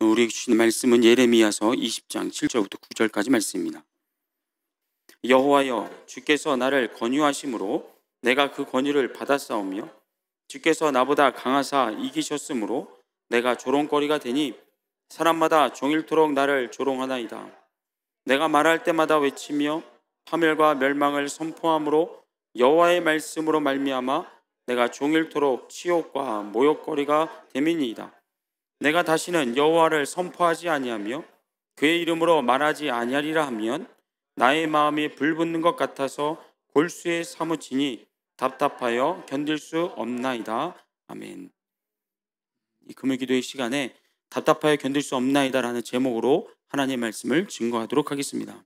우리에게 주신 말씀은 예레미야서 20장 7절부터 9절까지 말씀입니다. 여호와여 주께서 나를 권유하심으로 내가 그 권유를 받았사오며 주께서 나보다 강하사 이기셨으므로 내가 조롱거리가 되니 사람마다 종일토록 나를 조롱하나이다. 내가 말할 때마다 외치며 파멸과 멸망을 선포함으로 여호와의 말씀으로 말미암아 내가 종일토록 치욕과 모욕거리가 됨이이다 내가 다시는 여호와를 선포하지 아니하며 그의 이름으로 말하지 아니하리라 하면 나의 마음이 불붙는 것 같아서 골수에 사무치니 답답하여 견딜 수 없나이다. 아멘. 이 금요 기도의 시간에 답답하여 견딜 수 없나이다라는 제목으로 하나님의 말씀을 증거하도록 하겠습니다.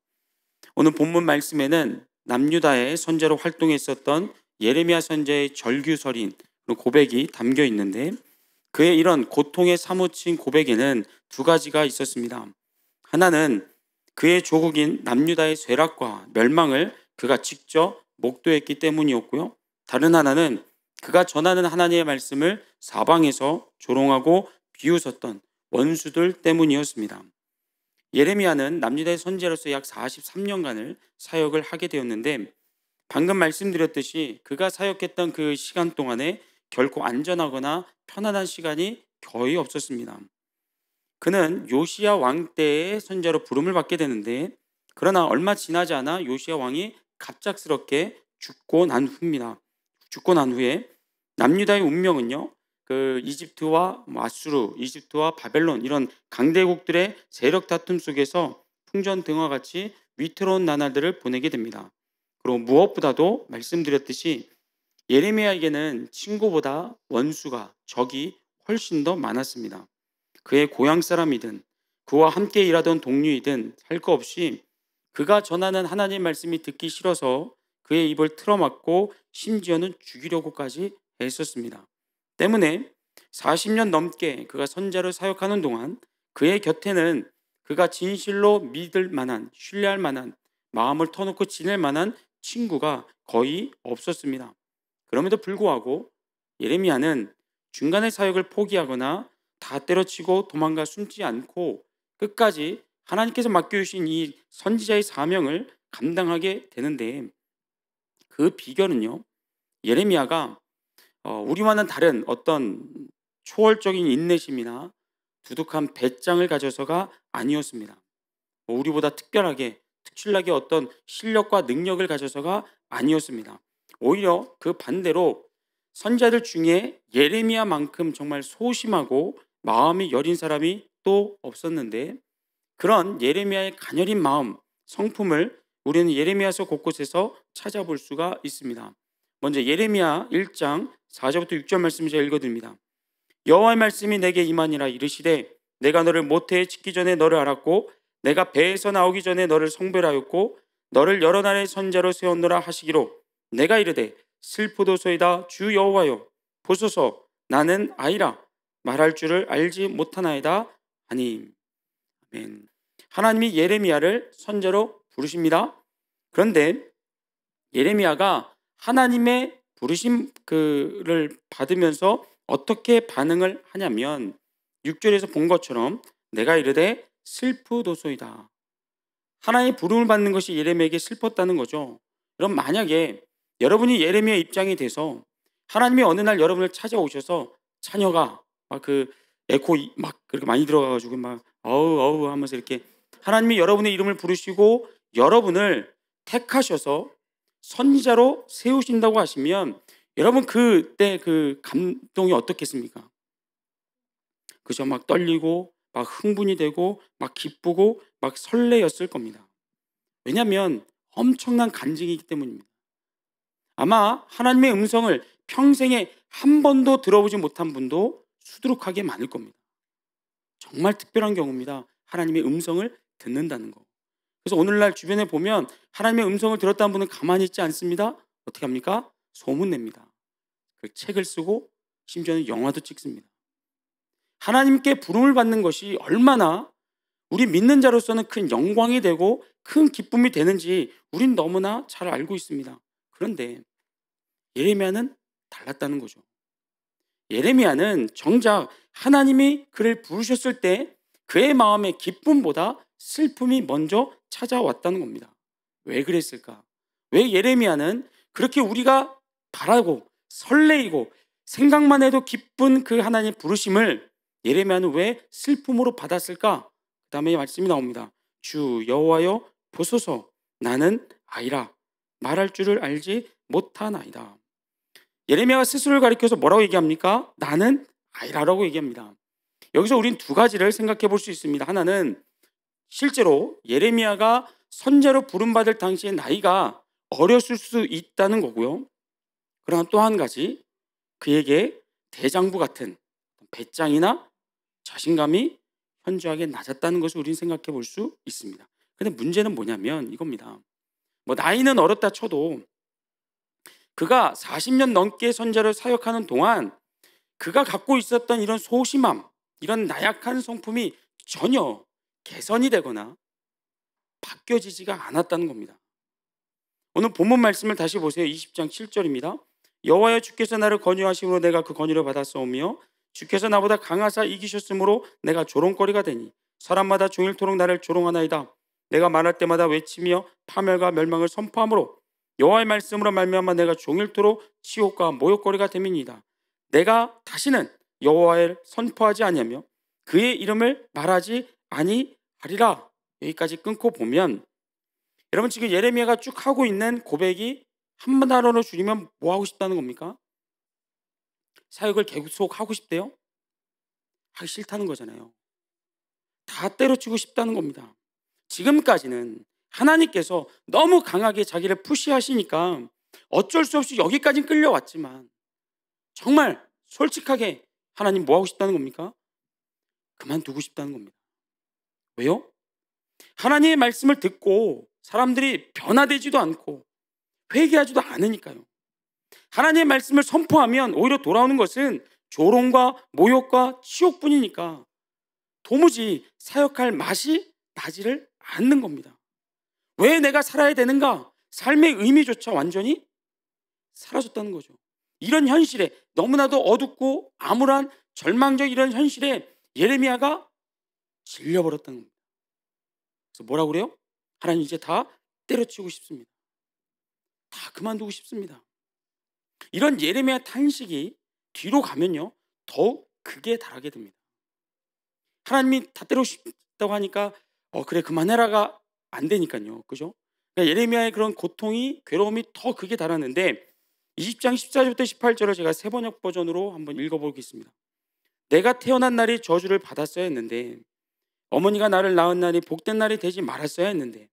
오늘 본문 말씀에는 남유다의 선제로 활동했었던 예레미야 선제의 절규설인 고백이 담겨 있는데 그의 이런 고통에 사무친 고백에는 두 가지가 있었습니다. 하나는 그의 조국인 남유다의 쇠락과 멸망을 그가 직접 목도했기 때문이었고요. 다른 하나는 그가 전하는 하나님의 말씀을 사방에서 조롱하고 비웃었던 원수들 때문이었습니다. 예레미야는 남유다의 선제로서약 43년간을 사역을 하게 되었는데 방금 말씀드렸듯이 그가 사역했던 그 시간 동안에 결코 안전하거나 편안한 시간이 거의 없었습니다. 그는 요시야 왕 때의 선자로 부름을 받게 되는데 그러나 얼마 지나지 않아 요시야 왕이 갑작스럽게 죽고 난 후입니다. 죽고 난 후에 남유다의 운명은요. 그 이집트와 마수르, 뭐 이집트와 바벨론 이런 강대국들의 세력 다툼 속에서 풍전 등화 같이 위태로운 나날들을 보내게 됩니다. 그리고 무엇보다도 말씀드렸듯이 예레미야에게는 친구보다 원수가 적이 훨씬 더 많았습니다. 그의 고향 사람이든 그와 함께 일하던 동료이든 할 것 없이 그가 전하는 하나님 말씀이 듣기 싫어서 그의 입을 틀어막고 심지어는 죽이려고까지 했었습니다. 때문에 40년 넘게 그가 선자를 사역하는 동안 그의 곁에는 그가 진실로 믿을 만한 신뢰할 만한 마음을 터놓고 지낼 만한 친구가 거의 없었습니다. 그럼에도 불구하고 예레미야는 중간의 사역을 포기하거나 다 때려치고 도망가 숨지 않고 끝까지 하나님께서 맡겨주신 이 선지자의 사명을 감당하게 되는데 그 비결은요 예레미야가 어, 우리와는 다른 어떤 초월적인 인내심이나 두둑한 배짱을 가져서가 아니었습니다. 뭐 우리보다 특별하게 특출나게 어떤 실력과 능력을 가져서가 아니었습니다. 오히려 그 반대로 선자들 중에 예레미야만큼 정말 소심하고 마음이 여린 사람이 또 없었는데 그런 예레미야의 가녀린 마음, 성품을 우리는 예레미야서 곳곳에서 찾아볼 수가 있습니다. 먼저 예레미야 1장 4절부터 6절 말씀을 제가 읽어드립니다. 여호와의 말씀이 내게 임하니라 이르시되 내가 너를 모태에 짓기 전에 너를 알았고 내가 배에서 나오기 전에 너를 성별하였고 너를 여러 날라의 선자로 세웠노라 하시기로 내가 이르되 슬프도소이다 주 여호와여 보소서 나는 아이라 말할 줄을 알지 못하나이다 아님 아멘. 하나님이 예레미야를 선제로 부르십니다. 그런데 예레미야가 하나님의 부르심 그를 받으면서 어떻게 반응을 하냐면 6절에서 본 것처럼 내가 이르되 슬프도소이다. 하나의 부름을 받는 것이 예레미야에게 슬펐다는 거죠. 그럼 만약에 여러분이 예레미야 입장이 돼서 하나님이 어느 날 여러분을 찾아오셔서 자녀가 막 그 에코 막 그렇게 많이 들어가가지고 막 어우 어우 하면서 이렇게 하나님이 여러분의 이름을 부르시고 여러분을 택하셔서 선지자로 세우신다고 하시면 여러분 그때 그 감동이 어떻겠습니까? 그저 막 떨리고 막 흥분이 되고 막 기쁘고 막 설레였을 겁니다. 왜냐하면 엄청난 간증이기 때문입니다. 아마 하나님의 음성을 평생에 한 번도 들어보지 못한 분도 수두룩하게 많을 겁니다. 정말 특별한 경우입니다. 하나님의 음성을 듣는다는 거. 그래서 오늘날 주변에 보면 하나님의 음성을 들었다는 분은 가만히 있지 않습니다. 어떻게 합니까? 소문냅니다. 그 책을 쓰고 심지어는 영화도 찍습니다. 하나님께 부름을 받는 것이 얼마나 우리 믿는 자로서는 큰 영광이 되고 큰 기쁨이 되는지 우린 너무나 잘 알고 있습니다. 그런데 예레미야는 달랐다는 거죠. 예레미야는 정작 하나님이 그를 부르셨을 때 그의 마음의 기쁨보다 슬픔이 먼저 찾아왔다는 겁니다. 왜 그랬을까? 왜 예레미야는 그렇게 우리가 바라고 설레이고 생각만 해도 기쁜 그 하나님의 부르심을 예레미야는 왜 슬픔으로 받았을까? 그 다음에 말씀이 나옵니다. 주 여호와여 보소서 나는 아이라 말할 줄을 알지 못한 아이다. 예레미야가 스스로를 가리켜서 뭐라고 얘기합니까? 나는 아이라라고 얘기합니다. 여기서 우린 두 가지를 생각해 볼 수 있습니다. 하나는 실제로 예레미야가 선제로 부름받을 당시의 나이가 어렸을 수 있다는 거고요. 그러나 또 한 가지 그에게 대장부 같은 배짱이나 자신감이 현저하게 낮았다는 것을 우린 생각해 볼 수 있습니다. 근데 문제는 뭐냐면 이겁니다. 뭐 나이는 어렸다 쳐도 그가 40년 넘게 선자를 사역하는 동안 그가 갖고 있었던 이런 소심함, 이런 나약한 성품이 전혀 개선이 되거나 바뀌어지지가 않았다는 겁니다. 오늘 본문 말씀을 다시 보세요. 20장 7절입니다. 여호와여 주께서 나를 권유하심으로 내가 그 권유를 받았사오며 주께서 나보다 강하사 이기셨으므로 내가 조롱거리가 되니 사람마다 종일토록 나를 조롱하나이다. 내가 말할 때마다 외치며 파멸과 멸망을 선포함으로 여호와의 말씀으로 말미암아 내가 종일토록 치욕과 모욕거리가 됨이니다 내가 다시는 여호와를 선포하지 아니하며 그의 이름을 말하지 아니하리라. 여기까지 끊고 보면 여러분 지금 예레미야가 쭉 하고 있는 고백이 한 단어로 줄이면 뭐 하고 싶다는 겁니까? 사역을 계속 하고 싶대요? 하기 싫다는 거잖아요. 다 때려치고 싶다는 겁니다. 지금까지는 하나님께서 너무 강하게 자기를 푸시하시니까 어쩔 수 없이 여기까지 끌려왔지만 정말 솔직하게 하나님 뭐 하고 싶다는 겁니까? 그만두고 싶다는 겁니다. 왜요? 하나님의 말씀을 듣고 사람들이 변화되지도 않고 회개하지도 않으니까요. 하나님의 말씀을 선포하면 오히려 돌아오는 것은 조롱과 모욕과 치욕뿐이니까 도무지 사역할 맛이 나지를 않는 겁니다. 왜 내가 살아야 되는가? 삶의 의미조차 완전히 사라졌다는 거죠. 이런 현실에 너무나도 어둡고 암울한 절망적 이런 현실에 예레미야가 질려버렸다는 겁니다. 그래서 뭐라고 그래요? 하나님 이제 다 때려치우고 싶습니다. 다 그만두고 싶습니다. 이런 예레미야 탄식이 뒤로 가면요 더욱 극에 달하게 됩니다. 하나님이 다 때려 치우고 싶다고 하니까 어 그래 그만해라가 안 되니까요. 그죠? 그러니까 예레미야의 그런 고통이 괴로움이 더 극에 달았는데 20장 14절부터 18절을 제가 세번역 버전으로 한번 읽어보겠습니다. 내가 태어난 날이 저주를 받았어야 했는데 어머니가 나를 낳은 날이 복된 날이 되지 말았어야 했는데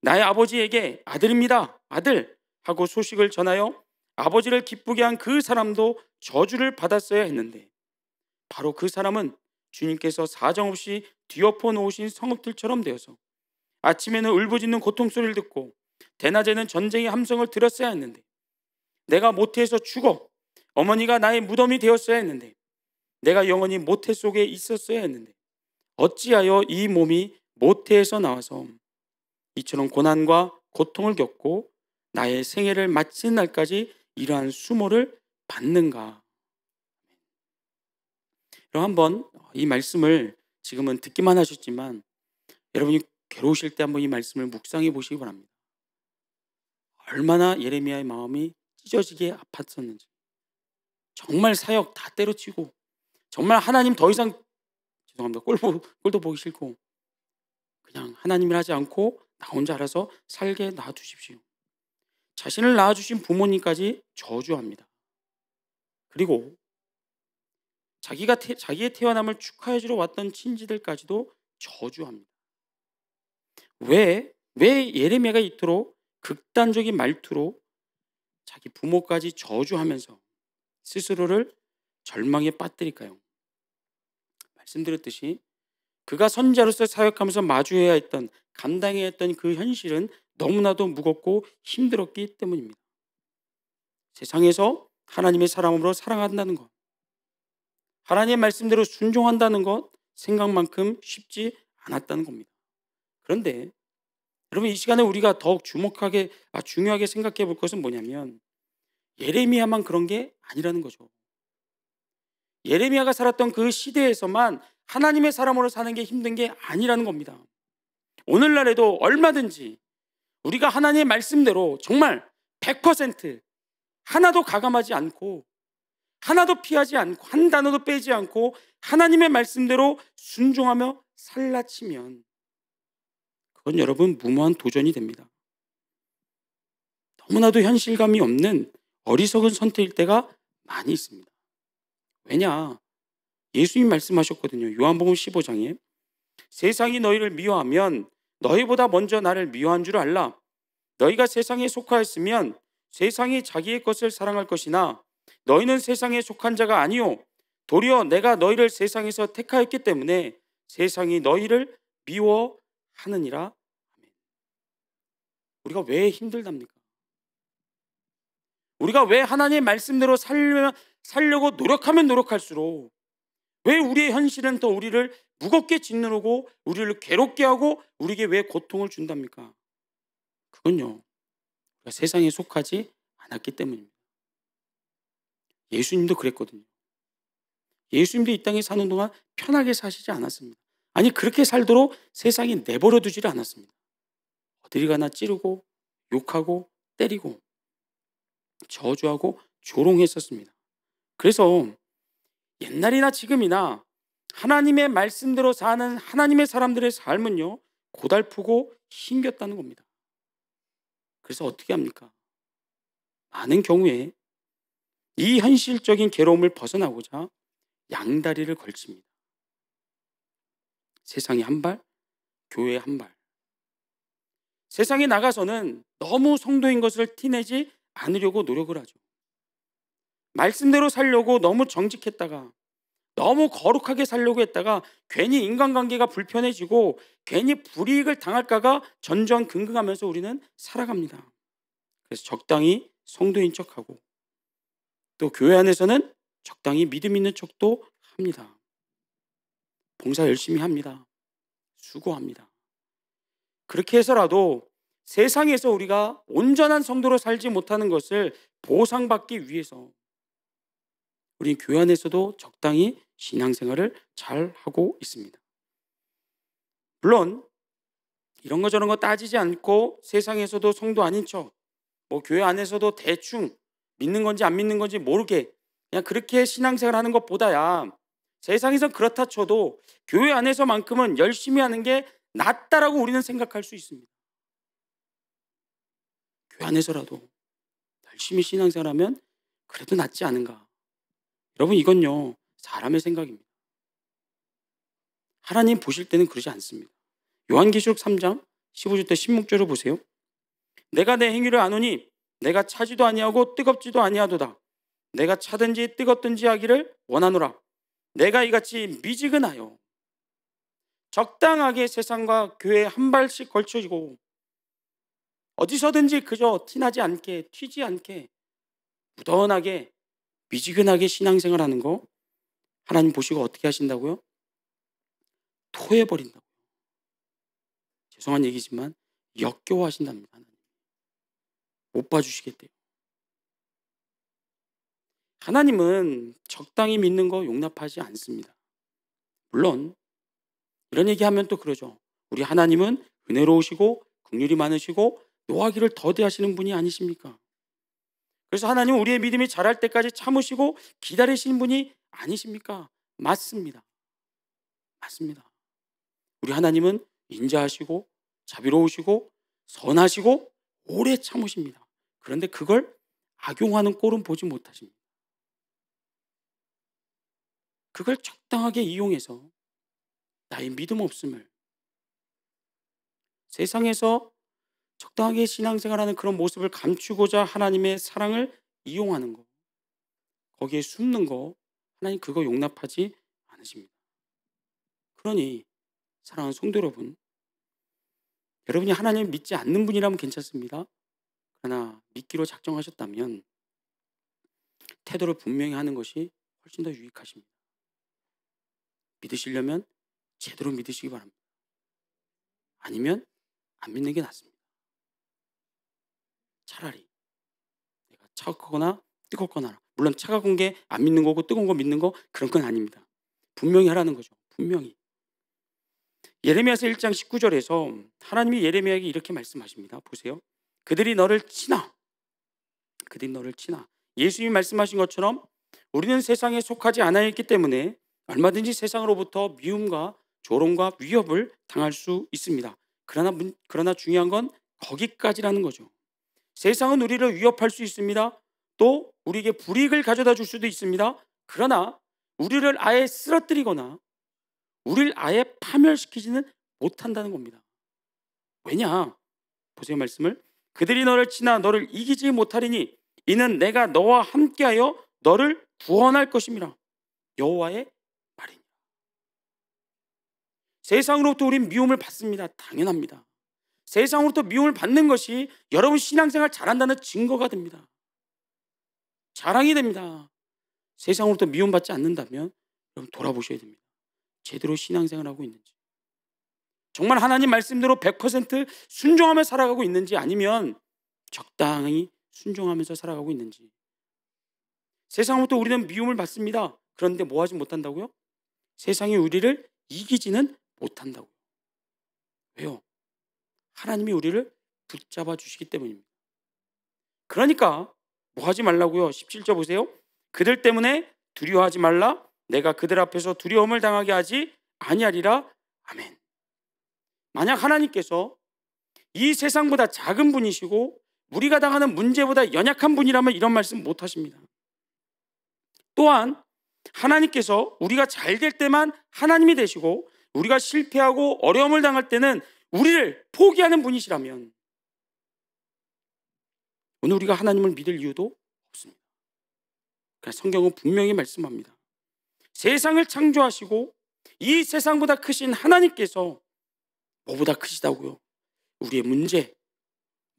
나의 아버지에게 아들입니다. 아들 하고 소식을 전하여 아버지를 기쁘게 한 그 사람도 저주를 받았어야 했는데 바로 그 사람은 주님께서 사정없이 뒤엎어 놓으신 성읍들처럼 되어서 아침에는 울부짖는 고통 소리를 듣고 대낮에는 전쟁의 함성을 들었어야 했는데 내가 모태에서 죽어 어머니가 나의 무덤이 되었어야 했는데 내가 영원히 모태 속에 있었어야 했는데 어찌하여 이 몸이 모태에서 나와서 이처럼 고난과 고통을 겪고 나의 생애를 마친 날까지 이러한 수모를 받는가? 여러 한번 이 말씀을 지금은 듣기만 하셨지만 여러분이 괴로우실 때 한번 이 말씀을 묵상해 보시기 바랍니다. 얼마나 예레미야의 마음이 찢어지게 아팠었는지. 정말 사역 다 때려치고 정말 하나님 더 이상 죄송합니다. 꼴보, 꼴도 보기 싫고 그냥 하나님을 하지 않고 나 혼자 알아서 살게 놔두십시오. 자신을 낳아주신 부모님까지 저주합니다. 그리고 자기가 태, 자기의 태어남을 축하해주러 왔던 친지들까지도 저주합니다. 왜, 왜 예레미야가 이토록 극단적인 말투로 자기 부모까지 저주하면서 스스로를 절망에 빠뜨릴까요? 말씀드렸듯이 그가 선자로서 사역하면서 마주해야 했던 감당해야 했던 그 현실은 너무나도 무겁고 힘들었기 때문입니다. 세상에서 하나님의 사람으로 사랑한다는 것, 하나님의 말씀대로 순종한다는 것 생각만큼 쉽지 않았다는 겁니다. 그런데 여러분 이 시간에 우리가 더욱 주목하게 아, 중요하게 생각해 볼 것은 뭐냐면 예레미야만 그런 게 아니라는 거죠. 예레미야가 살았던 그 시대에서만 하나님의 사람으로 사는 게 힘든 게 아니라는 겁니다. 오늘날에도 얼마든지 우리가 하나님의 말씀대로 정말 100% 하나도 가감하지 않고 하나도 피하지 않고 한 단어도 빼지 않고 하나님의 말씀대로 순종하며 살라치면 그건 여러분 무모한 도전이 됩니다. 너무나도 현실감이 없는 어리석은 선택일 때가 많이 있습니다. 왜냐? 예수님 말씀하셨거든요. 요한복음 15장에 세상이 너희를 미워하면 너희보다 먼저 나를 미워한 줄 알라. 너희가 세상에 속하였으면 세상이 자기의 것을 사랑할 것이나 너희는 세상에 속한 자가 아니요 도리어 내가 너희를 세상에서 택하였기 때문에 세상이 너희를 미워 하느니라. 아멘. 우리가 왜 힘들답니까? 우리가 왜하나님 말씀대로 살려, 살려고 노력하면 노력할수록 왜 우리의 현실은 더 우리를 무겁게 짓누르고 우리를 괴롭게 하고 우리에게 왜 고통을 준답니까? 그건요. 우리가 세상에 속하지 않았기 때문입니다. 예수님도 그랬거든요. 예수님도 이 땅에 사는 동안 편하게 사시지 않았습니다. 아니 그렇게 살도록 세상이 내버려 두지를 않았습니다. 어디 가나 찌르고 욕하고 때리고 저주하고 조롱했었습니다. 그래서 옛날이나 지금이나 하나님의 말씀대로 사는 하나님의 사람들의 삶은요 고달프고 힘겹다는 겁니다. 그래서 어떻게 합니까? 많은 경우에 이 현실적인 괴로움을 벗어나고자 양다리를 걸칩니다. 세상에 한 발, 교회에 한 발. 세상에 나가서는 너무 성도인 것을 티내지 않으려고 노력을 하죠. 말씀대로 살려고 너무 정직했다가 너무 거룩하게 살려고 했다가 괜히 인간관계가 불편해지고 괜히 불이익을 당할까가 전전긍긍하면서 우리는 살아갑니다. 그래서 적당히 성도인 척하고 또 교회 안에서는 적당히 믿음 있는 척도 합니다. 봉사 열심히 합니다. 수고합니다. 그렇게 해서라도 세상에서 우리가 온전한 성도로 살지 못하는 것을 보상받기 위해서 우리 교회 안에서도 적당히 신앙생활을 잘 하고 있습니다. 물론 이런 거 저런 거 따지지 않고 세상에서도 성도 아닌 척, 뭐 교회 안에서도 대충 믿는 건지 안 믿는 건지 모르게 그냥 그렇게 신앙생활 하는 것보다야 세상에서 그렇다 쳐도 교회 안에서만큼은 열심히 하는 게 낫다라고 우리는 생각할 수 있습니다. 교회 안에서라도 열심히 신앙생활하면 그래도 낫지 않은가. 여러분 이건요 사람의 생각입니다. 하나님 보실 때는 그러지 않습니다. 요한계시록 3장 1 5절부 16절을 보세요. 내가 내 행위를 아노니 내가 차지도 아니하고 뜨겁지도 아니하도다. 내가 차든지 뜨겁든지 하기를 원하노라. 내가 이같이 미지근하여 적당하게 세상과 교회 한 발씩 걸쳐지고 어디서든지 그저 티나지 않게 튀지 않게 무던하게 미지근하게 신앙생활하는 거 하나님 보시고 어떻게 하신다고요? 토해버린다고 죄송한 얘기지만 역겨워하신답니다. 못 봐주시겠대요. 하나님은 적당히 믿는 거 용납하지 않습니다. 물론 이런 얘기하면 또 그러죠. 우리 하나님은 은혜로우시고 긍휼이 많으시고 노하기를 더디하시는 분이 아니십니까? 그래서 하나님은 우리의 믿음이 자랄 때까지 참으시고 기다리시는 분이 아니십니까? 맞습니다. 맞습니다. 우리 하나님은 인자하시고 자비로우시고 선하시고 오래 참으십니다. 그런데 그걸 악용하는 꼴은 보지 못하십니다. 그걸 적당하게 이용해서 나의 믿음 없음을 세상에서 적당하게 신앙생활하는 그런 모습을 감추고자 하나님의 사랑을 이용하는 거 거기에 숨는 거 하나님 그거 용납하지 않으십니다. 그러니 사랑하는 성도 여러분 여러분이 하나님 믿지 않는 분이라면 괜찮습니다. 그러나 믿기로 작정하셨다면 태도를 분명히 하는 것이 훨씬 더 유익하십니다. 믿으시려면 제대로 믿으시기 바랍니다. 아니면 안 믿는 게 낫습니다. 차라리 내가 차갑거나 뜨겁거나 물론 차가운 게 안 믿는 거고 뜨거운 거 믿는 거 그런 건 아닙니다. 분명히 하라는 거죠. 분명히. 예레미야서 1장 19절에서 하나님이 예레미야에게 이렇게 말씀하십니다. 보세요. 그들이 너를 치나. 그들이 너를 치나. 예수님이 말씀하신 것처럼 우리는 세상에 속하지 않아 있기 때문에 얼마든지 세상으로부터 미움과 조롱과 위협을 당할 수 있습니다. 그러나, 그러나 중요한 건 거기까지라는 거죠. 세상은 우리를 위협할 수 있습니다. 또 우리에게 불이익을 가져다 줄 수도 있습니다. 그러나 우리를 아예 쓰러뜨리거나 우리를 아예 파멸시키지는 못한다는 겁니다. 왜냐? 보세요 말씀을 그들이 너를 치나 너를 이기지 못하리니 이는 내가 너와 함께하여 너를 구원할 것입니다. 여호와의 세상으로부터 우린 미움을 받습니다. 당연합니다. 세상으로부터 미움을 받는 것이 여러분 신앙생활 잘한다는 증거가 됩니다. 자랑이 됩니다. 세상으로부터 미움받지 않는다면 여러분 돌아보셔야 됩니다. 제대로 신앙생활 하고 있는지. 정말 하나님 말씀대로 100% 순종하며 살아가고 있는지 아니면 적당히 순종하면서 살아가고 있는지. 세상으로부터 우리는 미움을 받습니다. 그런데 뭐 하지 못한다고요? 세상이 우리를 이기지는 못한다고 왜요? 하나님이 우리를 붙잡아 주시기 때문입니다. 그러니까 뭐 하지 말라고요? 17절 보세요. 그들 때문에 두려워하지 말라. 내가 그들 앞에서 두려움을 당하게 하지 아니하리라. 아멘. 만약 하나님께서 이 세상보다 작은 분이시고 우리가 당하는 문제보다 연약한 분이라면 이런 말씀 못 하십니다. 또한 하나님께서 우리가 잘 될 때만 하나님이 되시고 우리가 실패하고 어려움을 당할 때는 우리를 포기하는 분이시라면 오늘 우리가 하나님을 믿을 이유도 없습니다. 그러니 성경은 분명히 말씀합니다. 세상을 창조하시고 이 세상보다 크신 하나님께서 뭐보다 크시다고요? 우리의 문제,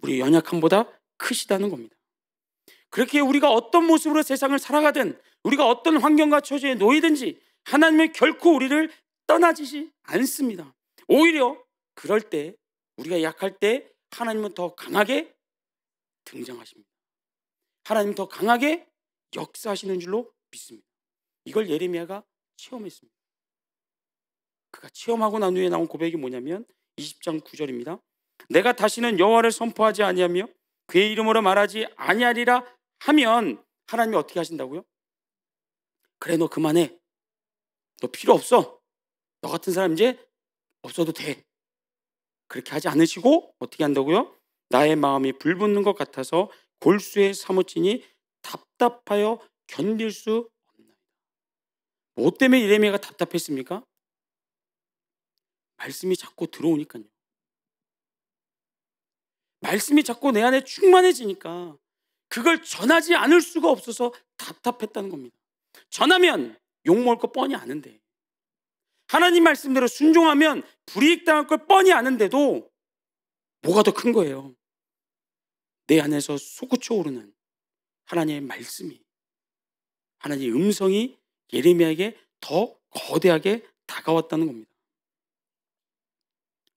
우리의 연약함보다 크시다는 겁니다. 그렇게 우리가 어떤 모습으로 세상을 살아가든 우리가 어떤 환경과 처지에 놓이든지 하나님은 결코 우리를 떠나지지 않습니다. 오히려 그럴 때 우리가 약할 때 하나님은 더 강하게 등장하십니다. 하나님 은더 강하게 역사하시는 줄로 믿습니다. 이걸 예레미야가 체험했습니다. 그가 체험하고 난 후에 나온 고백이 뭐냐면 20장 9절입니다. 내가 다시는 여호와를 선포하지 아니하며 그의 이름으로 말하지 아니하리라 하면 하나님이 어떻게 하신다고요? 그래 너 그만해. 너 필요 없어. 너 같은 사람 이제 없어도 돼. 그렇게 하지 않으시고 어떻게 한다고요? 나의 마음이 불붙는 것 같아서 골수에 사무치니 답답하여 견딜 수 없나이다. 뭐 때문에 이레미야가 답답했습니까? 말씀이 자꾸 들어오니까요. 말씀이 자꾸 내 안에 충만해지니까 그걸 전하지 않을 수가 없어서 답답했다는 겁니다. 전하면 욕먹을 거 뻔히 아는데 하나님 말씀대로 순종하면 불이익 당할 걸 뻔히 아는데도 뭐가 더 큰 거예요? 내 안에서 솟구쳐 오르는 하나님의 말씀이 하나님의 음성이 예레미야에게 더 거대하게 다가왔다는 겁니다.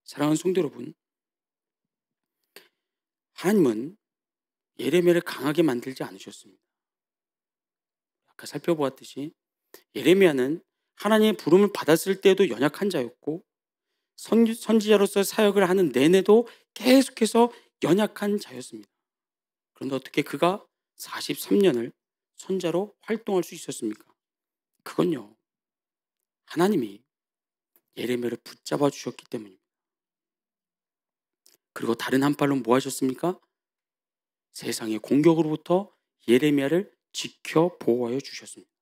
사랑하는 성도 여러분, 하나님은 예레미야를 강하게 만들지 않으셨습니다. 아까 살펴보았듯이 예레미야는 하나님의 부름을 받았을 때도 연약한 자였고 선지자로서 사역을 하는 내내도 계속해서 연약한 자였습니다. 그런데 어떻게 그가 43년을 선자로 활동할 수 있었습니까? 그건요. 하나님이 예레미야를 붙잡아 주셨기 때문입니다. 그리고 다른 한 발로 뭐 하셨습니까? 세상의 공격으로부터 예레미야를 지켜 보호하여 주셨습니다.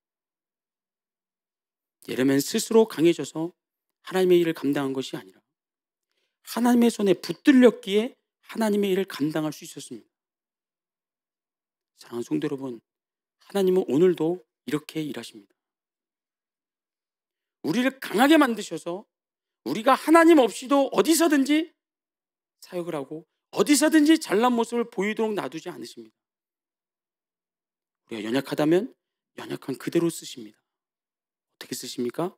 예레미야는 스스로 강해져서 하나님의 일을 감당한 것이 아니라 하나님의 손에 붙들렸기에 하나님의 일을 감당할 수 있었습니다. 사랑하는 성도 여러분, 하나님은 오늘도 이렇게 일하십니다. 우리를 강하게 만드셔서 우리가 하나님 없이도 어디서든지 사역을 하고 어디서든지 잘난 모습을 보이도록 놔두지 않으십니다. 우리가 연약하다면 연약한 그대로 쓰십니다. 어떻게 쓰십니까?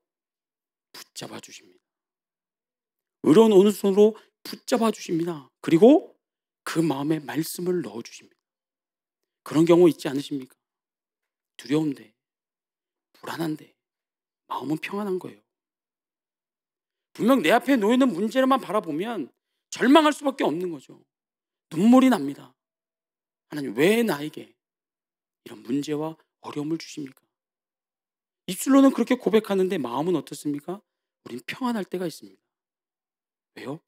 붙잡아 주십니다. 의로운 오른손으로 붙잡아 주십니다. 그리고 그 마음에 말씀을 넣어 주십니다. 그런 경우 있지 않으십니까? 두려운데, 불안한데, 마음은 평안한 거예요. 분명 내 앞에 놓이는 문제만 바라보면 절망할 수밖에 없는 거죠. 눈물이 납니다. 하나님, 왜 나에게 이런 문제와 어려움을 주십니까? 입술로는 그렇게 고백하는데 마음은 어떻습니까? 우린 평안할 때가 있습니다. 왜요?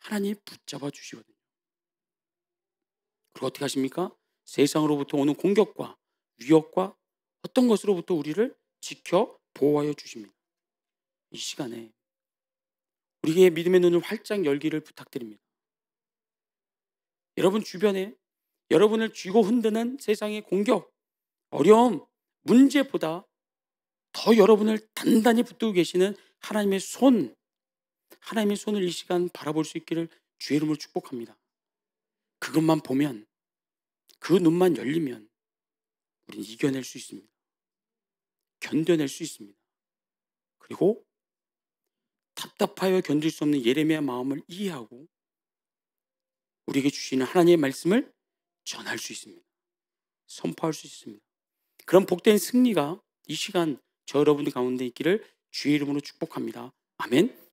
하나님 이 붙잡아 주시거든요. 그리고 어떻게 하십니까? 세상으로부터 오는 공격과 위협과 어떤 것으로부터 우리를 지켜 보호하여 주십니다. 이 시간에 우리에게 믿음의 눈을 활짝 열기를 부탁드립니다. 여러분 주변에 여러분을 쥐고 흔드는 세상의 공격, 어려움, 문제보다 더 여러분을 단단히 붙들고 계시는 하나님의 손, 하나님의 손을 이 시간 바라볼 수 있기를 주의 이름으로 축복합니다. 그것만 보면, 그 눈만 열리면, 우린 이겨낼 수 있습니다. 견뎌낼 수 있습니다. 그리고 답답하여 견딜 수 없는 예레미야 마음을 이해하고 우리에게 주시는 하나님의 말씀을 전할 수 있습니다. 선포할 수 있습니다. 그런 복된 승리가 이 시간 저 여러분들 가운데 있기를 주의 이름으로 축복합니다. 아멘.